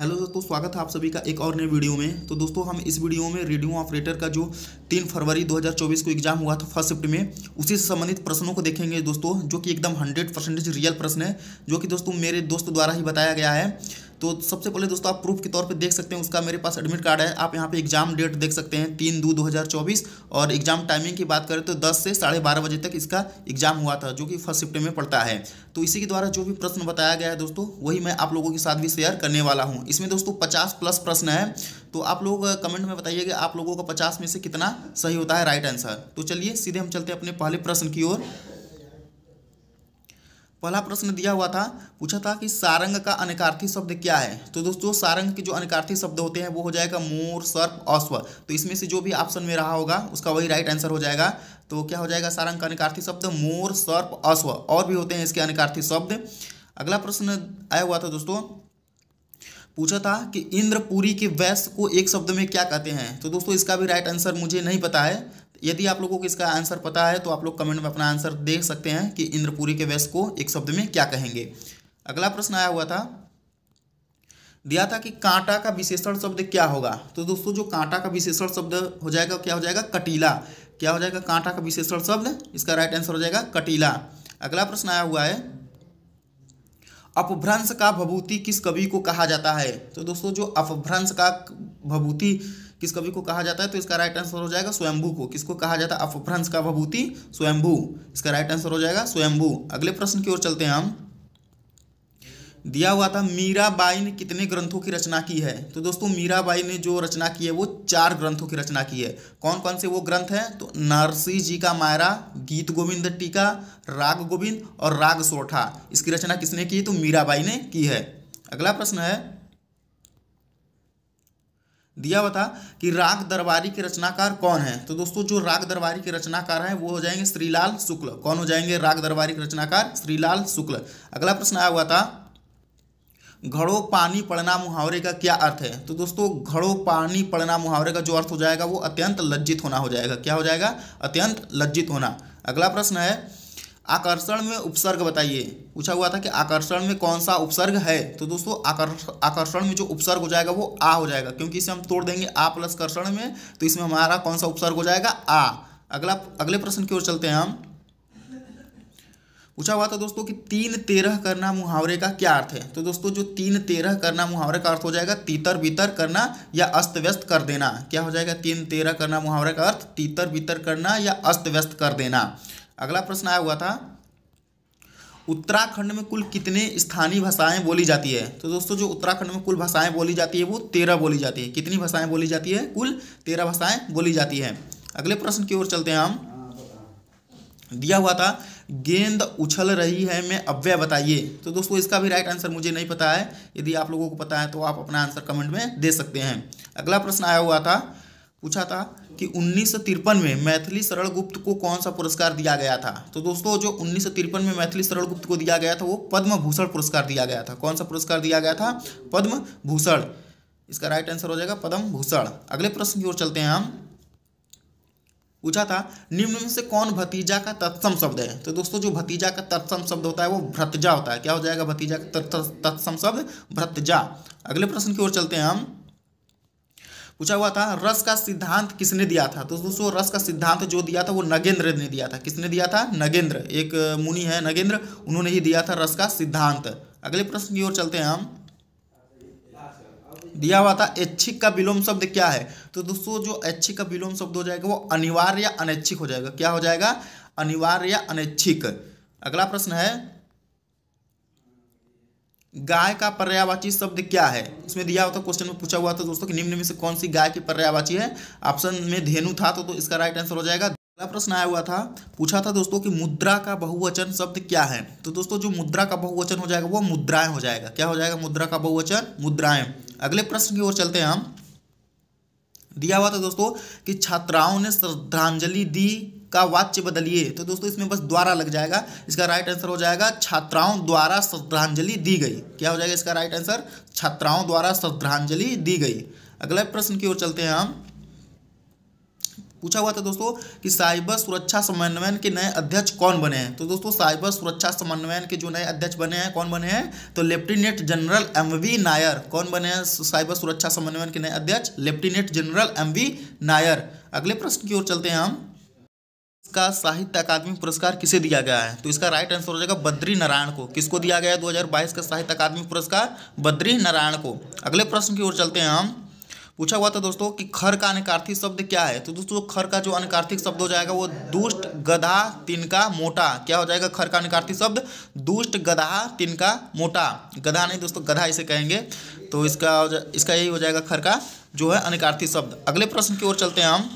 hello दोस्तों स्वागत है आप सभी का एक और नए वीडियो में तो दोस्तों हम इस वीडियो में रेडियो ऑपरेटर का जो तीन फरवरी 2024 को एग्जाम हुआ था फर्स्ट शिफ्ट में उसी से संबंधित प्रश्नों को देखेंगे दोस्तों जो कि एकदम हंड्रेड परसेंटेज रियल प्रश्न है जो कि दोस्तों मेरे दोस्त द्वारा ही बताया गया है तो सबसे पहले दोस्तों आप प्रूफ के तौर पर देख सकते हैं उसका मेरे पास एडमिट कार्ड है आप यहाँ पे एग्जाम डेट देख सकते हैं तीन दो दो और एग्जाम टाइमिंग की बात करें तो दस से साढ़े बारह बजे तक इसका एग्जाम हुआ था जो कि फर्स्ट शिफ्ट में पड़ता है तो इसी के द्वारा जो भी प्रश्न बताया गया है दोस्तों वही मैं आप लोगों के साथ भी शेयर करने वाला हूँ इसमें दोस्तों पचास प्लस प्रश्न है तो आप लोग कमेंट में बताइए कि आप लोगों का पचास में से कितना सही होता है राइट आंसर तो चलिए सीधे हम चलते हैं अपने पहले प्रश्न की ओर पहला प्रश्न दिया हुआ था पूछा था कि सारंग का अनकार्थी शब्द क्या है तो दोस्तों सारंग के जो अनकार्थी शब्द होते हैं वो हो जाएगा मोर सर्प अश्व तो इसमें से जो भी ऑप्शन में रहा होगा उसका वही राइट आंसर हो जाएगा तो क्या हो जाएगा सारंग का अनिकार्थी शब्द मोर सर्प अश्व और भी होते हैं इसके अनकार्थी शब्द अगला प्रश्न आया हुआ था दोस्तों पूछा था कि इंद्रपुरी के वैश्य को एक शब्द में क्या कहते हैं तो दोस्तों इसका भी राइट आंसर मुझे नहीं पता है यदि आप लोगों को इसका आंसर पता है तो आप लोग कमेंट में अपना आंसर देख सकते हैं कि इंद्रपुरी के वैश्य को एक शब्द में क्या कहेंगे अगला प्रश्न आया हुआ था दिया था कि कांटा का विशेषण शब्द क्या होगा तो दोस्तों जो कांटा का विशेषण शब्द हो जाएगा क्या हो जाएगा कटीला क्या हो जाएगा कांटा का विशेषण शब्द इसका राइट आंसर हो जाएगा कटीला अगला प्रश्न आया हुआ है अपभ्रंश का भभूति किस कवि को कहा जाता है तो दोस्तों जो अपभ्रंश का भभूति किस कवि को कहा जाता है तो इसका राइट आंसर हो जाएगा स्वयंभू को किसको कहा जाता है अपभ्रंश का भभूति स्वयंभू इसका राइट आंसर हो जाएगा स्वयंभू अगले प्रश्न की ओर चलते हैं हम दिया हुआ था मीराबाई ने कितने ग्रंथों की रचना की है तो दोस्तों मीराबाई ने जो रचना की है वो चार ग्रंथों की रचना की है कौन कौन से वो ग्रंथ हैं तो नरसी जी का मायरा गीत गोविंद टीका राग गोविंद और राग सोठा इसकी रचना किसने की तो मीराबाई ने की है अगला प्रश्न है दिया बता कि राग दरबारी के रचनाकार कौन है तो दोस्तों जो राग दरबारी के रचनाकार हैं वो हो जाएंगे श्रीलाल शुक्ल कौन हो जाएंगे राग दरबारी के रचनाकार श्रीलाल शुक्ल अगला प्रश्न आया हुआ था घड़ो पानी पड़ना मुहावरे का क्या अर्थ है तो दोस्तों घड़ो पानी पड़ना मुहावरे का जो अर्थ हो जाएगा वो अत्यंत लज्जित होना हो जाएगा क्या हो जाएगा अत्यंत लज्जित होना अगला प्रश्न है आकर्षण में उपसर्ग बताइए पूछा हुआ था कि आकर्षण में कौन सा उपसर्ग है तो दोस्तों आकर्षण में जो उपसर्ग हो जाएगा वो आ हो जाएगा क्योंकि इसे हम तोड़ देंगे आ प्लस कर्षण में तो इसमें हमारा कौन सा उपसर्ग हो जाएगा आ अगला अगले प्रश्न की ओर चलते हैं हम पूछा हुआ था दोस्तों कि तीन तेरह करना मुहावरे का क्या अर्थ है तो दोस्तों जो तीन तेरह करना मुहावरे का अर्थ हो जाएगा तीतर बीतर करना या अस्त व्यस्त कर देना क्या हो जाएगा तीन तेरह करना मुहावरे का अर्थ तीतर बीतर करना या अस्त व्यस्त कर देना अगला प्रश्न आया हुआ था उत्तराखंड में कुल कितने स्थानीय भाषाएं बोली जाती है तो दोस्तों जो उत्तराखंड में कुल भाषाएं बोली जाती है वो तेरह बोली जाती है कितनी भाषाएं बोली जाती है कुल तेरह भाषाएं बोली जाती है अगले प्रश्न की ओर चलते हैं हम दिया हुआ था गेंद उछल रही है मैं अव्यय बताइए तो दोस्तों इसका भी राइट आंसर मुझे नहीं पता है यदि आप लोगों को पता है तो आप अपना आंसर कमेंट में दे सकते हैं अगला प्रश्न आया हुआ था पूछा था कि उन्नीस में मैथिली सरल गुप्त को कौन सा पुरस्कार दिया गया था तो दोस्तों जो उन्नीस में मैथिली सरल गुप्त को दिया गया था वो पद्म भूषण पुरस्कार दिया गया था कौन सा पुरस्कार दिया गया था पद्म भूषण इसका राइट आंसर हो जाएगा पद्म भूषण अगले प्रश्न की ओर चलते हैं हम पूछा था निम्न में से कौन भतीजा का तत्सम शब्द है तो दोस्तों जो भतीजा का तत्सम शब्द होता है वो भ्रतजा होता है क्या हो जाएगा भतीजा का तत्सम शब्द भ्रतजा अगले प्रश्न की ओर चलते हैं हम पूछा हुआ था रस का सिद्धांत किसने दिया था तो दोस्तों रस का सिद्धांत जो दिया था वो नगेंद्र ने दिया था किसने दिया था नगेंद्र एक मुनि है नगेंद्र उन्होंने ही दिया था रस का सिद्धांत अगले प्रश्न की ओर चलते हैं हम दिया हुआ था ऐच्छिक का विलोम शब्द क्या है तो दोस्तों जो ऐच्छिक का विलोम शब्द हो जाएगा वो अनिवार्य या अनैच्छिक हो जाएगा क्या हो जाएगा अनिवार्य या अनैच्छिक अगला प्रश्न है गाय का पर्यावाची शब्द क्या है इसमें दिया हुआ था क्वेश्चन में पूछा हुआ था दोस्तों कि निम्न में से कौन सी गाय की पर्यावाची है ऑप्शन में धेनु था तो, तो इसका राइट आंसर हो जाएगा अगला प्रश्न आया हुआ था पूछा था दोस्तों कि मुद्रा का बहुवचन शब्द क्या है तो दोस्तों जो मुद्रा का बहुवचन हो जाएगा वो मुद्राएं हो जाएगा क्या हो जाएगा मुद्रा का बहुवचन मुद्राएं अगले प्रश्न की ओर चलते हैं हम दिया हुआ था दोस्तों कि छात्राओं ने श्रद्धांजलि दी का वाच्य बदलिए तो दोस्तों इसमें बस द्वारा लग जाएगा इसका राइट आंसर हो जाएगा छात्राओं द्वारा श्रद्धांजलि दी गई क्या हो जाएगा इसका राइट आंसर छात्राओं द्वारा श्रद्धांजलि दी गई अगला प्रश्न की ओर चलते हैं हम पूछा हुआ था दोस्तों कि साइबर सुरक्षा समन्वयन के नए अध्यक्ष कौन बने हैं तो दोस्तों साइबर सुरक्षा समन्वयन के जो नए अध्यक्ष बने हैं कौन बने हैं तो lieutenant general M V Nair कौन बने हैं साइबर सुरक्षा समन्वयन के नए अध्यक्ष lieutenant general M V Nair अगले प्रश्न की ओर चलते हैं हम का साहित्य अकादमी पुरस्कार किसे दिया गया है तो इसका राइट आंसर हो जाएगा बद्री नारायण को किसको दिया गया है 2022 का साहित्य अकादमी पुरस्कार बद्री नारायण को अगले प्रश्न की ओर चलते हैं हम पूछा हुआ था दोस्तों कि खर का अनकार्थिक शब्द क्या है तो दोस्तों खर का जो अनकार्थिक शब्द हो जाएगा वो दुष्ट गधा तिनका मोटा क्या हो जाएगा खर का अनकार्थिक शब्द दुष्ट गधा तिनका मोटा गधा नहीं दोस्तों गधा इसे कहेंगे तो इसका इसका यही हो जाएगा खर का जो है अनकार्थिक शब्द अगले प्रश्न की ओर चलते हैं हम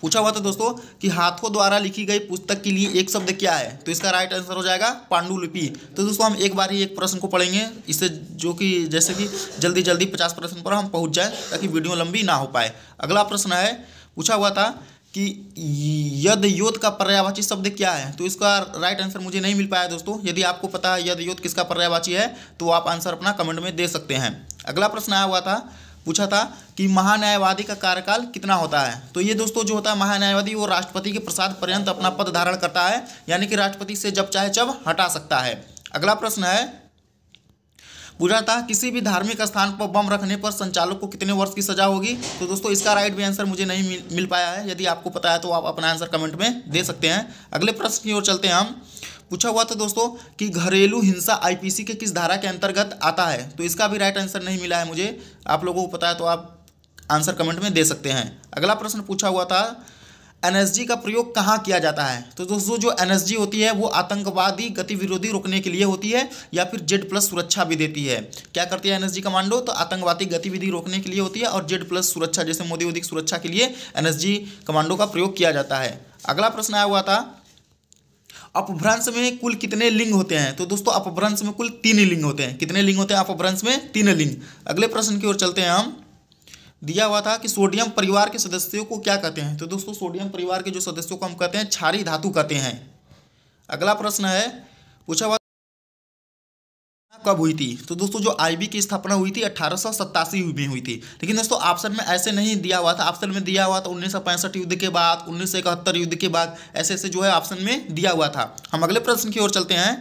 पूछा हुआ था दोस्तों कि हाथों द्वारा लिखी गई पुस्तक के लिए एक शब्द क्या है तो इसका राइट आंसर हो जाएगा पांडुलिपि तो दोस्तों हम एक बार ही एक प्रश्न को पढ़ेंगे इससे जो कि जैसे कि जल्दी जल्दी पचास प्रश्न पर हम पहुँच जाए ताकि वीडियो लंबी ना हो पाए अगला प्रश्न है पूछा हुआ था कि यद योद्ध का पर्यावाची शब्द क्या है तो इसका राइट आंसर मुझे नहीं मिल पाया दोस्तों यदि आपको पता है यद योद्ध किसका पर्यावाची है तो आप आंसर अपना कमेंट में दे सकते हैं अगला प्रश्न आया हुआ था पूछा था कि महान्यायवादी का कार्यकाल कितना होता है तो ये दोस्तों जो होता है महान्यायवादी वो राष्ट्रपति के प्रसाद पर्यंत अपना पद धारण करता है यानी कि राष्ट्रपति से जब चाहे जब हटा सकता है अगला प्रश्न है पूछा था किसी भी धार्मिक स्थान पर बम रखने पर संचालक को कितने वर्ष की सजा होगी तो दोस्तों इसका राइट भी आंसर मुझे नहीं मिल, पाया है यदि आपको पता है तो आप अपना आंसर कमेंट में दे सकते हैं अगले प्रश्न की ओर चलते हैं हम पूछा हुआ था दोस्तों कि घरेलू हिंसा आईपीसी के किस धारा के अंतर्गत आता है तो इसका भी राइट आंसर नहीं मिला है मुझे आप लोगों को पता है तो आप आंसर कमेंट में दे सकते हैं अगला प्रश्न पूछा हुआ था एनएसजी का प्रयोग कहाँ किया जाता है तो दोस्तों जो एनएसजी होती है वो आतंकवादी गतिविरोधी रोकने के लिए होती है या फिर जेड प्लस सुरक्षा भी देती है क्या करती है एनएसजी कमांडो तो आतंकवादी गतिविधि रोकने के लिए होती है और जेड प्लस सुरक्षा जैसे मोदी वोदी सुरक्षा के लिए एनएसजी कमांडो का प्रयोग किया जाता है अगला प्रश्न आया हुआ था अपभ्रंश में कुल कितने लिंग होते हैं तो दोस्तों अपभ्रंश में कुल तीन लिंग होते हैं कितने लिंग होते हैं अपभ्रंश में तीन लिंग अगले प्रश्न की ओर चलते हैं हम दिया हुआ था कि सोडियम परिवार के सदस्यों को क्या कहते हैं तो दोस्तों सोडियम परिवार के जो सदस्यों को हम कहते हैं क्षारी धातु कहते हैं अगला प्रश्न है पूछा हुआ कब हुई थी तो दोस्तों जो आईबी की स्थापना हुई थी अठारह में हुई थी लेकिन दोस्तों ऑप्शन में ऐसे नहीं दिया हुआ था ऑप्शन में दिया हुआ था उन्नीस युद्ध के बाद उन्नीस युद्ध के बाद ऐसे ऐसे जो है ऑप्शन में दिया हुआ था हम अगले प्रश्न की ओर चलते हैं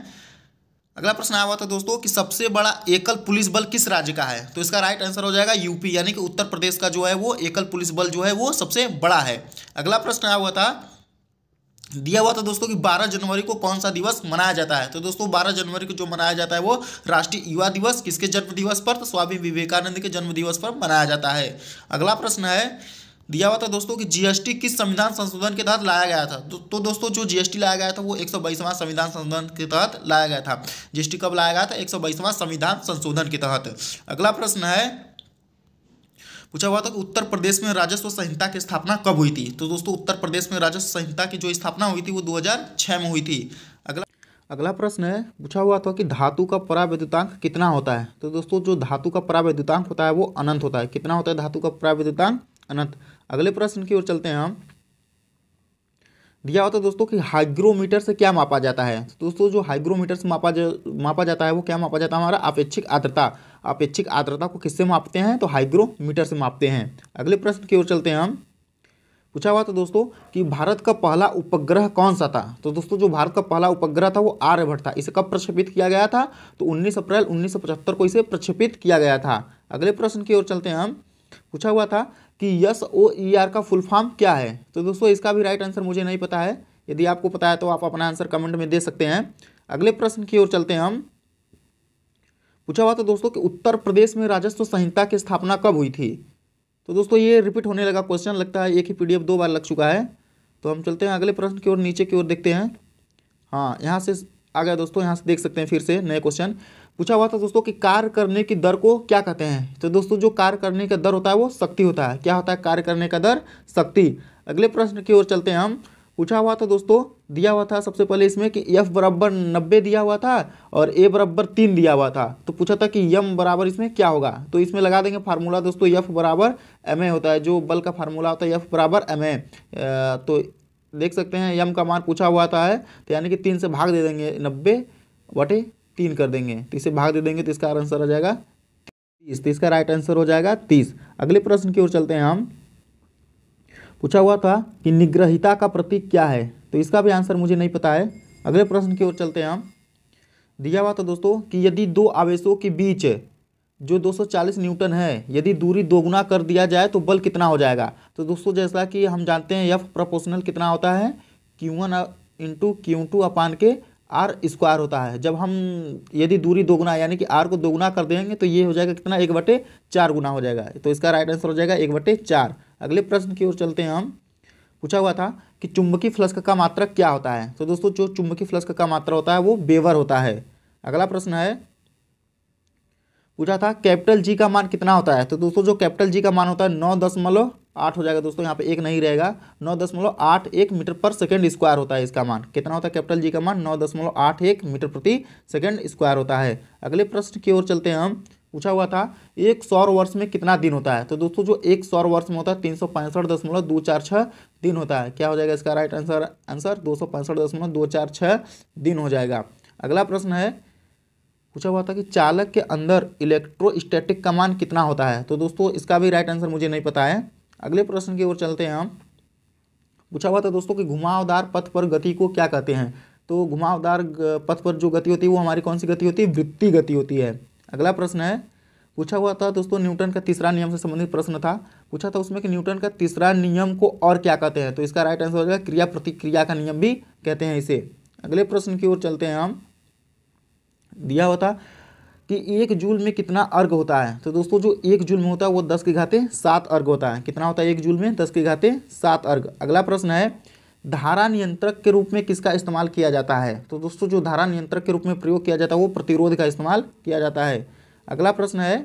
अगला प्रश्न आया हुआ था दोस्तों कि सबसे बड़ा एकल पुलिस बल किस राज्य का है तो इसका राइट आंसर हो जाएगा यूपी यानी कि उत्तर प्रदेश का जो है वो एकल पुलिस बल जो है वो सबसे बड़ा है अगला प्रश्न आया हुआ था दिया हुआ था दोस्तों कि 12 जनवरी को कौन सा दिवस मनाया जाता है तो दोस्तों 12 जनवरी को जो मनाया जाता है वो राष्ट्रीय युवा दिवस किसके जन्म दिवस पर तो स्वामी विवेकानंद के जन्म दिवस पर मनाया जाता है अगला प्रश्न है दिया हुआ था दोस्तों कि जीएसटी किस संविधान संशोधन के तहत लाया गया था तो, तो दोस्तों जो जीएसटी लाया गया था वो एक संविधान संशोधन के तहत लाया गया था जीएसटी कब लाया गया था एक संविधान संशोधन के तहत अगला प्रश्न है पूछा हुआ था कि उत्तर प्रदेश में राजस्व संहिता की स्थापना कब हुई थी तो दोस्तों उत्तर प्रदेश में राजस्व संहिता की जो स्थापना हुई थी वो 2006 में हुई थी अगला अगला प्रश्न है पूछा हुआ था कि धातु का परावैद्युतांक कितना होता है तो दोस्तों जो धातु का परावैद्युतांक होता है वो अनंत होता है कितना होता है धातु का परावैद्युतांक अनंत अगले प्रश्न की ओर चलते हैं हम दिया होता है दोस्तों कि हाइग्रोमीटर से क्या मापा जाता है तो दोस्तों जो हाइग्रोमीटर से मापा जा मापा जाता है वो क्या मापा जाता है हमारा अपेक्षिक आर्द्रता अपेक्षिक आर्द्रता को किससे मापते हैं तो हाइग्रोमीटर से मापते हैं अगले प्रश्न की ओर चलते हैं हम पूछा हुआ था दोस्तों कि भारत का पहला उपग्रह कौन सा था तो दोस्तों जो भारत का पहला उपग्रह था वो आर्यभट्ट था इसे कब प्रक्षेपित किया गया था तो 19 अप्रैल 1975 को इसे प्रक्षेपित किया गया था अगले प्रश्न की ओर चलते हैं हम पूछा हुआ था कि यस ओ ई आर का फुल फॉर्म क्या है तो दोस्तों इसका भी राइट आंसर मुझे नहीं पता है यदि आपको पता है तो आप अपना आंसर कमेंट में दे सकते हैं अगले प्रश्न की ओर चलते हैं हम पूछा हुआ था दोस्तों कि उत्तर प्रदेश में राजस्व संहिता की स्थापना कब हुई थी तो दोस्तों ये रिपीट होने लगा क्वेश्चन लगता है एक ही पीडीएफ दो बार लग चुका है तो हम चलते हैं अगले प्रश्न की ओर नीचे की ओर देखते हैं हाँ यहाँ से आ गया दोस्तों यहाँ से देख सकते हैं फिर से नए क्वेश्चन पूछा हुआ था दोस्तों कि कार्य करने की दर को क्या कहते हैं तो दोस्तों जो कार्य करने का दर होता है वो शक्ति होता है क्या होता है कार्य करने का दर शक्ति अगले प्रश्न की ओर चलते हैं हम पूछा हुआ था दोस्तों दिया हुआ था सबसे पहले इसमें कि एफ बराबर नब्बे दिया हुआ था और ए बराबर तीन दिया हुआ था तो पूछा था कि यम बराबर इसमें क्या होगा तो इसमें लगा देंगे फार्मूला दोस्तों एफ बराबर एम ए होता है जो बल का फार्मूला होता है यफ बराबर एम ए तो देख सकते हैं यम का मान पूछा हुआ था है तो यानी कि तीन से भाग दे देंगे नब्बे वटे तीन कर देंगे तो इसे भाग दे देंगे तो इसका आंसर आ जाएगा तीस तो इसका राइट आंसर हो जाएगा तीस अगले प्रश्न की ओर चलते हैं हम पूछा हुआ था कि निग्रहिता का प्रतीक क्या है तो इसका भी आंसर मुझे नहीं पता है अगले प्रश्न की ओर चलते हैं हम दिया हुआ था दोस्तों कि यदि दो आवेशों के बीच जो 240 न्यूटन है यदि दूरी दोगुना कर दिया जाए तो बल कितना हो जाएगा तो दोस्तों जैसा कि हम जानते हैं यफ प्रपोशनल कितना होता है Q one into Q two upon के आर स्क्वायर होता है जब हम यदि दूरी दोगुना यानी कि आर को दोगुना कर देंगे तो ये हो जाएगा कितना एक बटे चार गुना हो जाएगा तो इसका राइट आंसर हो जाएगा एक बटे चार अगले प्रश्न की ओर चलते हैं हम पूछा हुआ था कि चुंबकीय फ्लस्क का मात्रा क्या होता है तो दोस्तों जो चुंबकीय फ्लस्क का मात्रा होता है वो बेवर होता है अगला प्रश्न है पूछा था कैपिटल जी का मान कितना होता है तो दोस्तों जो कैपिटल जी का मान होता है नौ दशमलव आठ हो जाएगा दोस्तों यहाँ पे एक नहीं रहेगा नौ दशमलव आठ एक मीटर पर सेकेंड स्क्वायर होता है इसका मान कितना होता है कैपिटल जी का मान नौ दशमलव आठ एक मीटर प्रति सेकेंड स्क्वायर होता है अगले प्रश्न की ओर चलते हैं हम पूछा हुआ था एक सौर वर्ष में कितना दिन होता है तो दोस्तों जो एक सौर वर्ष में होता है तीन सौ पैंसठ दशमलव दो चार दिन होता है क्या हो जाएगा इसका राइट आंसर आंसर दो सौ पैंसठ दशमलव दो चार दिन हो जाएगा अगला प्रश्न है पूछा हुआ था कि चालक के अंदर इलेक्ट्रोस्टैटिक का मान कितना होता है तो दोस्तों इसका भी राइट आंसर मुझे नहीं पता है अगले प्रश्न की ओर चलते हैं हम पूछा हुआ था दोस्तों कि घुमावदार पथ पर गति को क्या कहते हैं तो घुमावदार पथ पर जो गति होती है वो हमारी कौन सी गति होती है वृत्ति गति होती है अगला प्रश्न है पूछा हुआ था दोस्तों न्यूटन का तीसरा नियम से संबंधित प्रश्न था पूछा था उसमें कि न्यूटन का तीसरा नियम को और क्या कहते हैं तो इसका राइट आंसर हो जाएगा क्रिया प्रतिक्रिया का नियम भी कहते हैं इसे अगले प्रश्न की ओर चलते हैं हम दिया हुआ था कि एक जूल में कितना अर्घ होता है तो दोस्तों जो एक जूल में होता है वो दस के घाते सात अर्घ होता है कितना होता है एक जूल में दस के घाते सात अर्घ अगला प्रश्न है धारा नियंत्रक के रूप में किसका इस्तेमाल किया जाता है तो दोस्तों जो धारा नियंत्रक के रूप में प्रयोग किया जाता है वो प्रतिरोध का इस्तेमाल किया जाता है अगला प्रश्न है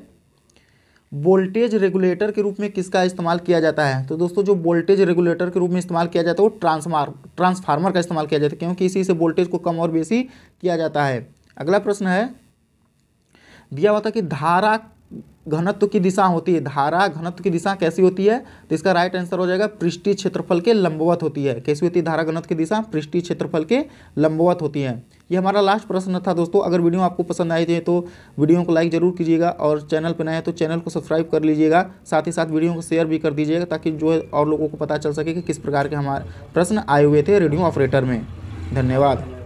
वोल्टेज रेगुलेटर के रूप में किसका इस्तेमाल किया जाता है तो दोस्तों जो वोल्टेज रेगुलेटर के रूप में इस्तेमाल किया जाता है वो ट्रांसमार ट्रांसफार्मर का इस्तेमाल किया जाता है क्योंकि इसी से वोल्टेज को कम और बेसी किया जाता है अगला प्रश्न है दिया हुआ था कि धारा घनत्व की दिशा होती है धारा घनत्व की दिशा कैसी होती है तो इसका राइट आंसर हो जाएगा पृष्ठी क्षेत्रफल के लंबवत होती है कैसी होती है धारा घनत्व की दिशा पृष्ठी क्षेत्रफल के लंबवत होती है ये हमारा लास्ट प्रश्न था दोस्तों अगर वीडियो आपको पसंद आई थी तो वीडियो को लाइक जरूर कीजिएगा और चैनल पर नए तो चैनल को सब्सक्राइब कर लीजिएगा साथ ही साथ वीडियो को शेयर भी कर दीजिएगा ताकि जो है और लोगों को पता चल सके कि किस प्रकार के हमारे प्रश्न आए हुए थे रेडियो ऑपरेटर में धन्यवाद